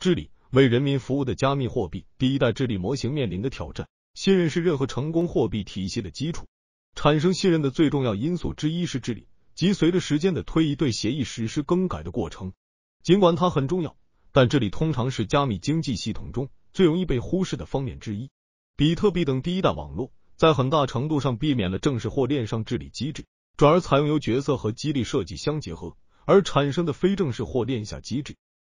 治理为人民服务的加密货币第一代治理模型面临的挑战，信任是任何成功货币体系的基础。产生信任的最重要因素之一是治理，即随着时间的推移对协议实施更改的过程。尽管它很重要，但治理通常是加密经济系统中最容易被忽视的方面之一。比特币等第一代网络在很大程度上避免了正式或链上治理机制，转而采用由角色和激励设计相结合而产生的非正式或链下机制。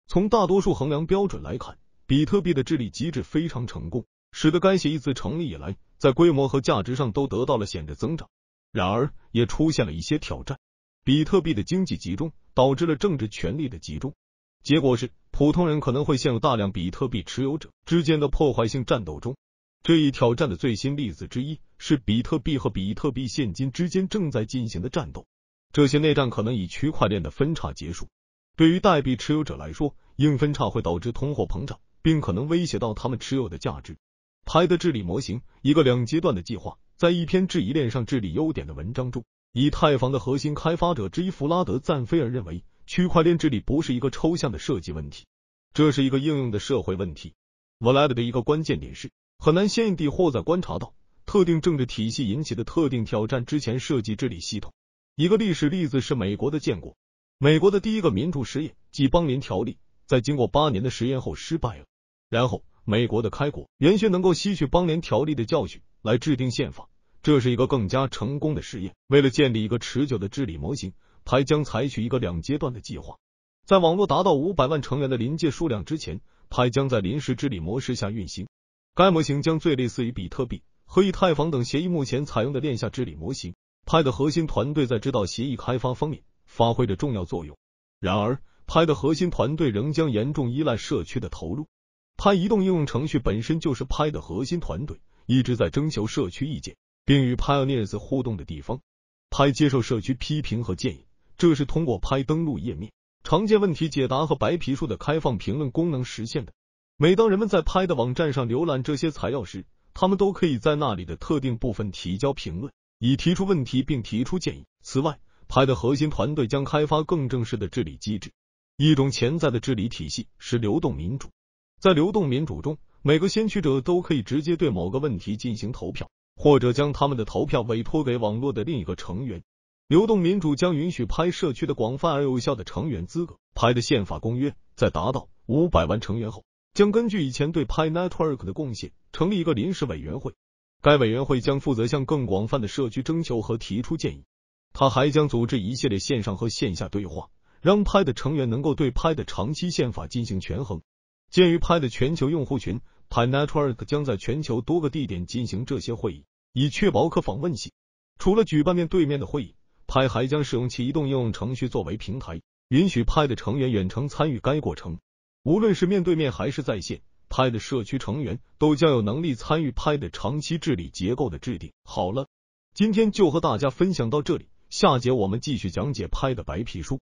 从大多数衡量标准来看，比特币的治理机制非常成功，使得该协议自成立以来在规模和价值上都得到了显著增长。然而，也出现了一些挑战。比特币的经济集中导致了政治权力的集中，结果是普通人可能会陷入大量比特币持有者之间的破坏性战斗中。这一挑战的最新例子之一是比特币和比特币现金之间正在进行的战斗。这些内战可能以区块链的分叉结束。对于代币持有者来说，硬分叉会导致通货膨胀，并可能威胁到他们持有的价值。拍的治理模型，一个两阶段的计划，在一篇质疑链上治理优点的文章中，以太坊的核心开发者之一弗拉德赞菲尔认为，区块链治理不是一个抽象的设计问题，这是一个应用的社会问题。w a l 的一个关键点是，很难先地或在观察到特定政治体系引起的特定挑战之前设计治理系统。一个历史例子是美国的建国。美国的第一个民主实验，即邦联条例，在经过八年的实验后失败了。然后，美国的开国元勋能够吸取邦联条例的教训来制定宪法，这是一个更加成功的实验。为了建立一个持久的治理模型，派将采取一个两阶段的计划。在网络达到五百万成员的临界数量之前，派将在临时治理模式下运行。该模型将最类似于比特币和以太坊等协议目前采用的链下治理模型。派的核心团队在指导协议开发方面。发挥着重要作用。然而，拍的核心团队仍将严重依赖社区的投入。拍移动应用程序本身就是拍的核心团队一直在征求社区意见，并与 Pioneer 互动的地方。拍接受社区批评和建议，这是通过拍登录页面、常见问题解答和白皮书的开放评论功能实现的。每当人们在拍的网站上浏览这些材料时，他们都可以在那里的特定部分提交评论，以提出问题并提出建议。此外，派的核心团队将开发更正式的治理机制。一种潜在的治理体系是流动民主。在流动民主中，每个先驱者都可以直接对某个问题进行投票，或者将他们的投票委托给网络的另一个成员。流动民主将允许拍社区的广泛而有效的成员资格。拍的宪法公约在达到五百万成员后，将根据以前对拍 network 的贡献成立一个临时委员会。该委员会将负责向更广泛的社区征求和提出建议。他还将组织一系列线上和线下对话，让派的成员能够对派的长期宪法进行权衡。鉴于派的全球用户群，派 Network 将在全球多个地点进行这些会议，以确保可访问性。除了举办面对面的会议，派还将使用其移动应用程序作为平台，允许派的成员远程参与该过程。无论是面对面还是在线，派的社区成员都将有能力参与派的长期治理结构的制定。好了，今天就和大家分享到这里。下节我们继续讲解拍的白皮书。